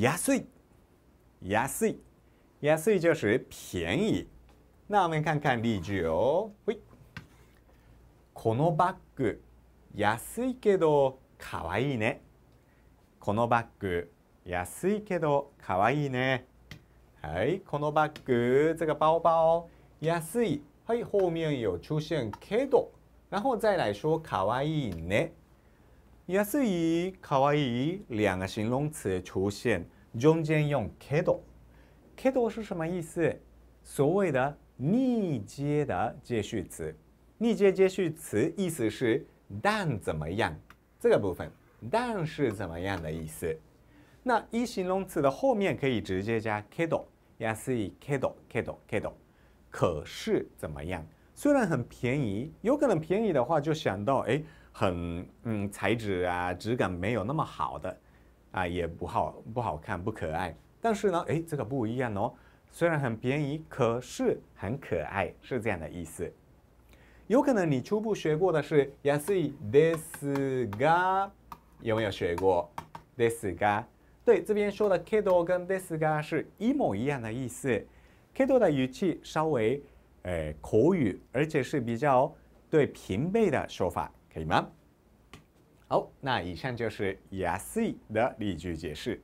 安い，安い，安い就是便宜。那我们看看例句哦。喂，このバッグ安いけどかわいね。このバッグ安いけどかわいね。はい、このバッグ这个包包安い。はい、后面有出现けど，然后再来说わいいね。也是以“哇伊两个形容词出现，中间用 “kado”。kado 是什么意思？所谓的逆接的接续词。逆接接续词意思是“但怎么样”这个部分，“但是怎么样”的意思。那一形容词的后面可以直接加 “kado”，也是以 “kado”、“kado”、“kado”。可是怎么样？虽然很便宜，有可能便宜的话就想到，哎，很，嗯，材质啊，质感没有那么好的，啊，也不好，不好看，不可爱。但是呢，哎，这个不一样哦。虽然很便宜，可是很可爱，是这样的意思。有可能你初步学过的是安いですが，有没有学过？ですが，对，这边说的けど跟ですが是一模一样的意思。けど的语气稍微。哎，口语，而且是比较对平辈的说法，可以吗？好，那以上就是雅思的例句解释。